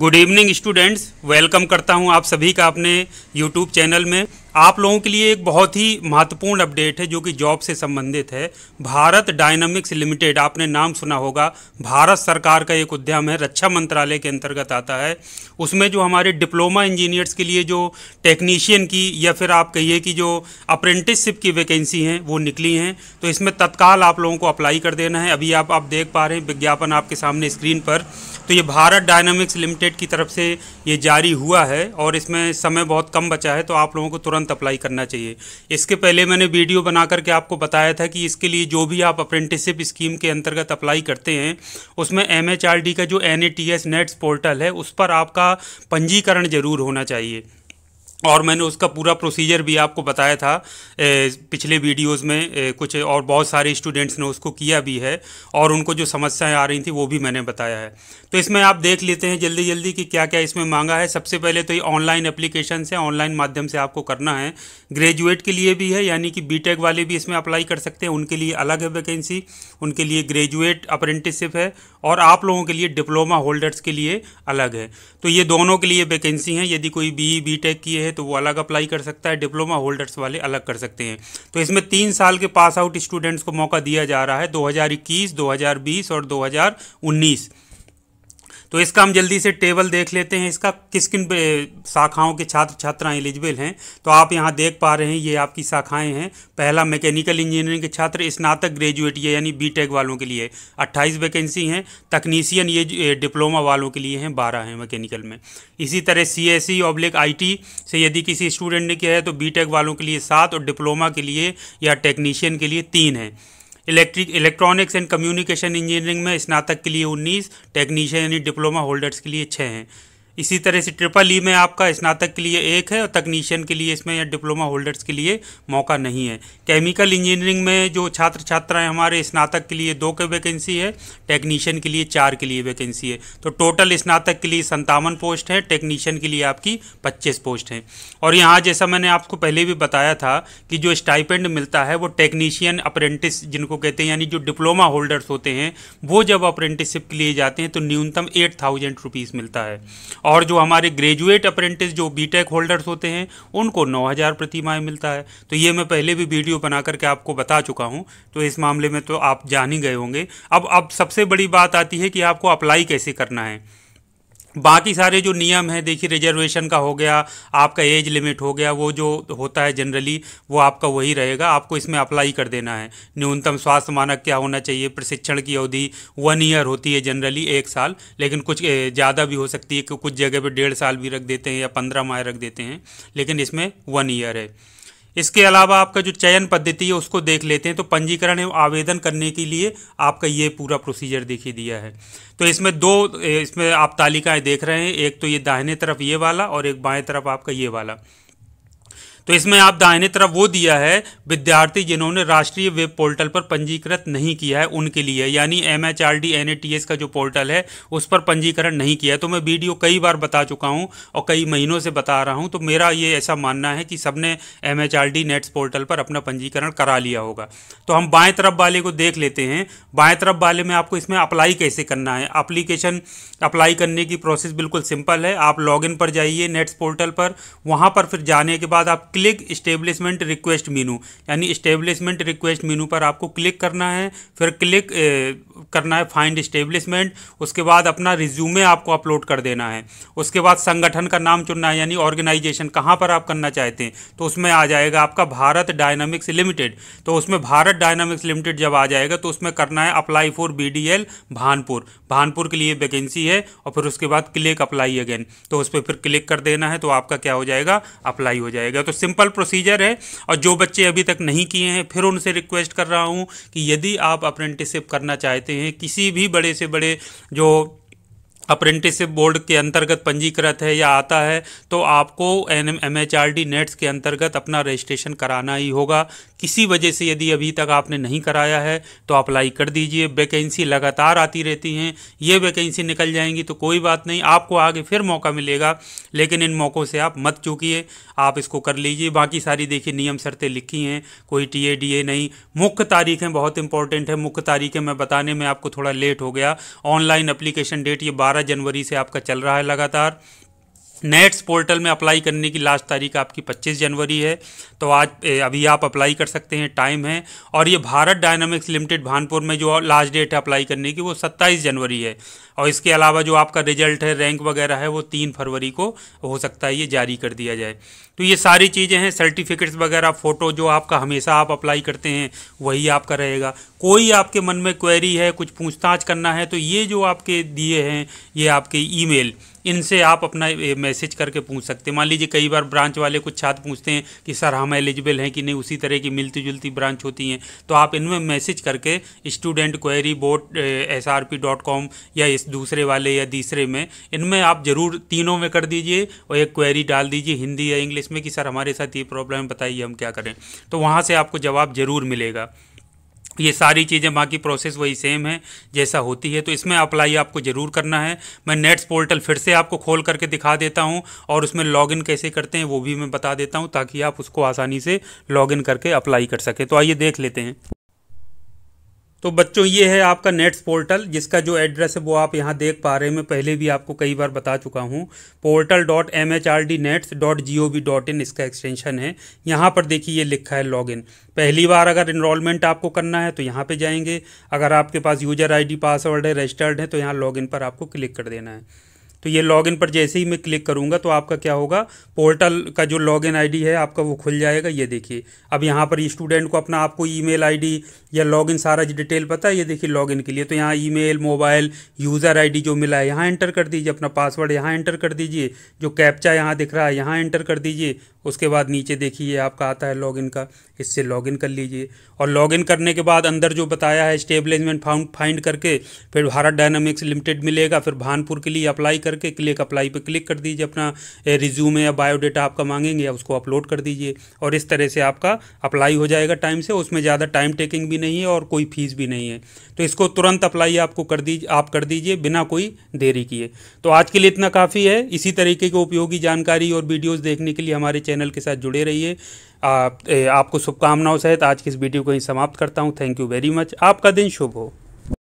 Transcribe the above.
good evening students welcome करता हूं आप सभी का अपने यूट्यूब चैनल में आप लोगों के लिए एक बहुत ही महत्वपूर्ण अपडेट है जो कि जॉब से संबंधित है भारत डायनामिक्स लिमिटेड आपने नाम सुना होगा भारत सरकार का एक उद्यम है रक्षा मंत्रालय के अंतर्गत आता है उसमें जो हमारे डिप्लोमा इंजीनियर्स के लिए जो टेक्नीशियन की या फिर आप कहिए कि जो अप्रेंटिसशिप की वैकेंसी हैं वो निकली हैं तो इसमें तत्काल आप लोगों को अप्लाई कर देना है अभी आप आप देख पा रहे हैं विज्ञापन आपके सामने स्क्रीन पर तो ये भारत डायनामिक्स लिमिटेड की तरफ से ये जारी हुआ है और इसमें समय बहुत कम बचा है तो आप लोगों को तुरंत तुरंत अप्लाई करना चाहिए इसके पहले मैंने वीडियो बना करके आपको बताया था कि इसके लिए जो भी आप अप्रेंटिसशिप स्कीम के अंतर्गत अप्लाई करते हैं उसमें एम का जो एन नेट्स पोर्टल है उस पर आपका पंजीकरण जरूर होना चाहिए और मैंने उसका पूरा प्रोसीजर भी आपको बताया था ए, पिछले वीडियोस में ए, कुछ और बहुत सारे स्टूडेंट्स ने उसको किया भी है और उनको जो समस्याएं आ रही थी वो भी मैंने बताया है तो इसमें आप देख लेते हैं जल्दी जल्दी कि क्या क्या इसमें मांगा है सबसे पहले तो ये ऑनलाइन एप्लीकेशन से ऑनलाइन माध्यम से आपको करना है ग्रेजुएट के लिए भी है यानी कि बी वाले भी इसमें अप्लाई कर सकते हैं उनके लिए अलग है वैकेंसी उनके लिए ग्रेजुएट अप्रेंटिसशिप है और आप लोगों के लिए डिप्लोमा होल्डर्स के लिए अलग है तो ये दोनों के लिए वैकेंसी हैं यदि कोई बी बी टेक है तो वो अलग अप्लाई कर सकता है डिप्लोमा होल्डर्स वाले अलग कर सकते हैं तो इसमें तीन साल के पास आउट स्टूडेंट्स को मौका दिया जा रहा है 2021, 2020 और 2019 तो इसका हम जल्दी से टेबल देख लेते हैं इसका किस किन शाखाओं के छात्र छात्राएं एलिजिबल हैं तो आप यहाँ देख पा रहे हैं ये आपकी शाखाएं हैं पहला मैकेनिकल इंजीनियरिंग के छात्र स्नातक ग्रेजुएट ये यानी बीटेक वालों के लिए अट्ठाईस वैकेंसी हैं तकनीशियन ये डिप्लोमा वालों के लिए हैं बारह हैं मैकेनिकल में इसी तरह सी एस सी ऑब्लिक आई से यदि किसी स्टूडेंट ने किया है तो बी वालों के लिए सात और डिप्लोमा के लिए या टेक्नीशियन के लिए तीन हैं electric electronics and communication engineering में स्नातक के लिए उन्नीस टेक्नीशियन यानी डिप्लोमा होल्डर्स के लिए छः हैं इसी तरह से ट्रिपल ई में आपका स्नातक के लिए एक है और तकनीशियन के लिए इसमें या डिप्लोमा होल्डर्स के लिए मौका नहीं है केमिकल इंजीनियरिंग में जो छात्र छात्राएं हमारे स्नातक के लिए दो के वैकेंसी है टेक्नीशियन के लिए चार के लिए वैकेंसी है तो टोटल स्नातक के लिए संतावन पोस्ट है टेक्नीशियन के लिए आपकी पच्चीस पोस्ट हैं और यहाँ जैसा मैंने आपको पहले भी बताया था कि जो स्टाइपेंड मिलता है वो टेक्नीशियन अप्रेंटिस जिनको कहते हैं यानी जो डिप्लोमा होल्डर्स होते हैं वो जब अप्रेंटिसशिप के लिए जाते हैं तो न्यूनतम एट थाउजेंड रुपीज़ मिलता है और जो हमारे ग्रेजुएट अप्रेंटिस जो बीटेक होल्डर्स होते हैं उनको नौ हज़ार प्रति माह मिलता है तो ये मैं पहले भी वीडियो बना करके आपको बता चुका हूँ तो इस मामले में तो आप जान ही गए होंगे अब अब सबसे बड़ी बात आती है कि आपको अप्लाई कैसे करना है बाकी सारे जो नियम हैं देखिए रिजर्वेशन का हो गया आपका एज लिमिट हो गया वो जो होता है जनरली वो आपका वही रहेगा आपको इसमें अप्लाई कर देना है न्यूनतम स्वास्थ्य मानक क्या होना चाहिए प्रशिक्षण की अवधि वन ईयर होती है जनरली एक साल लेकिन कुछ ज़्यादा भी हो सकती है कि कुछ जगह पर डेढ़ साल भी रख देते हैं या पंद्रह माह रख देते हैं लेकिन इसमें वन ईयर है इसके अलावा आपका जो चयन पद्धति है उसको देख लेते हैं तो पंजीकरण एवं आवेदन करने के लिए आपका ये पूरा प्रोसीजर देखिए दिया है तो इसमें दो इसमें आप तालिकाएं देख रहे हैं एक तो ये दाहिने तरफ ये वाला और एक बाएं तरफ आपका ये वाला तो इसमें आप दाहिने तरफ वो दिया है विद्यार्थी जिन्होंने राष्ट्रीय वेब पोर्टल पर पंजीकृत नहीं किया है उनके लिए यानी M H R D N A T S का जो पोर्टल है उस पर पंजीकरण नहीं किया है तो मैं वीडियो कई बार बता चुका हूँ और कई महीनों से बता रहा हूँ तो मेरा ये ऐसा मानना है कि सबने M H R D NATS portal पर अपना पंजीकरण करा लिया होगा तो हम बाएँ तरफ वाले को देख लेते हैं बाएँ तरफ वाले में आपको इसमें अप्लाई कैसे करना है अप्लीकेशन अप्लाई करने की प्रोसेस बिल्कुल सिंपल है आप इन पर जाइए नेट्स e पोर्टल पर वहाँ पर फिर जाने के बाद आप क्लिक इस्टेब्लिशमेंट रिक्वेस्ट मीनू यानी इस्टेब्लिशमेंट रिक्वेस्ट मीनू पर आपको क्लिक करना है फिर क्लिक करना है फाइंड इस्टेब्लिशमेंट उसके बाद अपना रिज्यूमे आपको अपलोड कर देना है उसके बाद संगठन का नाम चुनना है यानी ऑर्गेनाइजेशन कहाँ पर आप करना चाहते हैं तो उसमें आ जाएगा आपका भारत डायनामिक्स लिमिटेड तो उसमें भारत डायनामिक्स लिमिटेड जब आ जाएगा तो उसमें करना है apply for B Bhanpur Bhanpur के लिए वैकेंसी है और फिर उसके बाद क्लिक अप्लाई अगेन तो उस पर फिर क्लिक कर देना है तो आपका क्या हो जाएगा अप्लाई हो जाएगा तो सिंपल प्रोसीजर है और जो बच्चे अभी तक नहीं किए हैं फिर उनसे रिक्वेस्ट कर रहा हूँ कि यदि आप अप्रेंटिसिप करना चाहते हैं किसी भी बड़े से बड़े जो अप्रेंटिसशिप बोर्ड के अंतर्गत पंजीकृत है या आता है तो आपको N M H R D NATS के अंतर्गत अपना रजिस्ट्रेशन कराना ही होगा किसी वजह से यदि अभी तक आपने नहीं कराया है तो अप्लाई कर दीजिए वैकेंसी लगातार आती रहती हैं ये वैकेंसी निकल जाएंगी तो कोई बात नहीं आपको आगे फिर मौका मिलेगा लेकिन इन मौक़ों से आप मत चूकिए आप इसको कर लीजिए बाकी सारी देखिए नियम शर्तें लिखी हैं कोई टी ए डी ए नहीं मुख्य तारीखें बहुत इंपॉर्टेंट है मुख्य तारीखें मैं बताने में आपको थोड़ा लेट हो गया ऑनलाइन अप्लीकेशन डेट ये बारह बारह जनवरी से आपका चल रहा है लगातार नेट्स पोर्टल में अप्लाई करने की लास्ट तारीख आपकी 25 जनवरी है तो आज अभी आप अप्लाई कर सकते हैं टाइम है और ये भारत डायनामिक्स लिमिटेड भानपुर में जो लास्ट डेट है अप्लाई करने की वो 27 जनवरी है और इसके अलावा जो आपका रिजल्ट है रैंक वगैरह है वो तीन फरवरी को हो सकता है ये जारी कर दिया जाए तो ये सारी चीज़ें हैं सर्टिफिकेट्स वगैरह फ़ोटो जो आपका हमेशा आप अप्लाई करते हैं वही आपका रहेगा कोई आपके मन में क्वेरी है कुछ पूछताछ करना है तो ये जो आपके दिए हैं ये आपके ई इनसे आप अपना मैसेज करके पूछ सकते हैं मान लीजिए कई बार ब्रांच वाले कुछ छात्र पूछते हैं कि सर हम एलिजिबल हैं कि नहीं उसी तरह की मिलती जुलती ब्रांच होती हैं तो आप इनमें मैसेज करके student query bot S R P dot com या इस दूसरे वाले या तीसरे में इनमें आप ज़रूर तीनों में कर दीजिए और एक क्वेरी डाल दीजिए हिंदी या इंग्लिश में कि सर हमारे साथ ये प्रॉब्लम बताइए हम क्या करें तो वहाँ से आपको जवाब ज़रूर मिलेगा ये सारी चीज़ें बाकी प्रोसेस वही सेम है जैसा होती है तो इसमें अप्लाई आपको ज़रूर करना है मैं नेट्स पोर्टल फिर से आपको खोल करके दिखा देता हूँ और उसमें लॉगिन कैसे करते हैं वो भी मैं बता देता हूँ ताकि आप उसको आसानी से लॉगिन करके अप्लाई कर सकें तो आइए देख लेते हैं तो बच्चों ये है आपका नेट्स पोर्टल जिसका जो एड्रेस है वो आप यहाँ देख पा रहे हैं मैं पहले भी आपको कई बार बता चुका हूँ portal dot M H R D NATS dot G O V dot in इसका एक्सटेंशन है यहाँ पर देखिए ये लिखा है लॉगिन पहली बार अगर इनरोलमेंट आपको करना है तो यहाँ पे जाएंगे अगर आपके पास यूजर डी पासवर्ड है रजिस्टर्ड है तो यहाँ लॉग पर आपको क्लिक कर देना है तो ये लॉगिन पर जैसे ही मैं क्लिक करूँगा तो आपका क्या होगा पोर्टल का जो लॉगिन आईडी है आपका वो खुल जाएगा ये देखिए अब यहाँ पर स्टूडेंट को अपना आपको ईमेल आईडी या लॉगिन सारा डिटेल पता है ये देखिए लॉगिन के लिए तो यहाँ ईमेल मोबाइल यूज़र आईडी जो मिला है यहाँ एंटर कर दीजिए अपना पासवर्ड यहाँ एंटर कर दीजिए जो कैप्चा यहाँ दिख रहा है यहाँ एंटर कर दीजिए उसके बाद नीचे देखिए आपका आता है लॉगिन का इससे लॉगिन कर लीजिए और लॉगिन करने के बाद अंदर जो बताया है स्टेबलाइजमेंट फाउंड फाइंड करके फिर भारत डायनामिक्स लिमिटेड मिलेगा फिर भानपुर के लिए अप्लाई करके क्लिक अप्लाई पर क्लिक कर दीजिए अपना रिज्यूमे या बायोडेटा आपका मांगेंगे उसको अपलोड कर दीजिए और इस तरह से आपका अप्लाई हो जाएगा टाइम से उसमें ज़्यादा टाइम टेकिंग भी नहीं है और कोई फीस भी नहीं है तो इसको तुरंत अप्लाई आपको कर दीजिए आप कर दीजिए बिना कोई देरी किए तो आज के लिए इतना काफ़ी है इसी तरीके की उपयोगी जानकारी और वीडियोज़ देखने के लिए हमारे चैनल के साथ जुड़े रहिए आप, आपको शुभकामनाओं सहित आज की इस वीडियो को ही समाप्त करता हूँ थैंक यू वेरी मच आपका दिन शुभ हो